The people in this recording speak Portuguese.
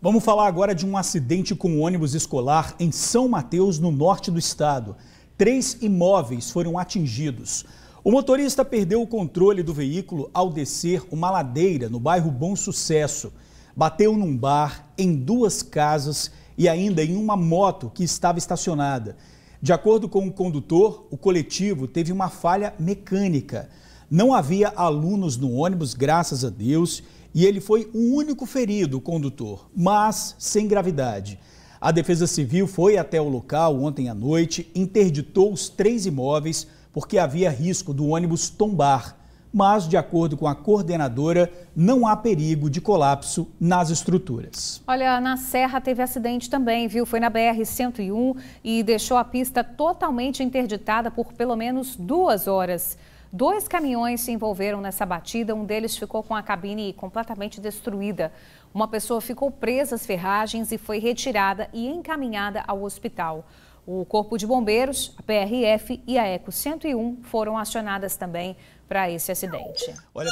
Vamos falar agora de um acidente com um ônibus escolar em São Mateus, no norte do estado. Três imóveis foram atingidos. O motorista perdeu o controle do veículo ao descer uma ladeira no bairro Bom Sucesso. Bateu num bar, em duas casas e ainda em uma moto que estava estacionada. De acordo com o condutor, o coletivo teve uma falha mecânica. Não havia alunos no ônibus, graças a Deus, e ele foi o único ferido, o condutor, mas sem gravidade. A Defesa Civil foi até o local ontem à noite, interditou os três imóveis porque havia risco do ônibus tombar. Mas, de acordo com a coordenadora, não há perigo de colapso nas estruturas. Olha, na Serra teve acidente também, viu? Foi na BR-101 e deixou a pista totalmente interditada por pelo menos duas horas. Dois caminhões se envolveram nessa batida, um deles ficou com a cabine completamente destruída. Uma pessoa ficou presa às ferragens e foi retirada e encaminhada ao hospital. O Corpo de Bombeiros, a PRF e a Eco 101 foram acionadas também para esse acidente. Olha...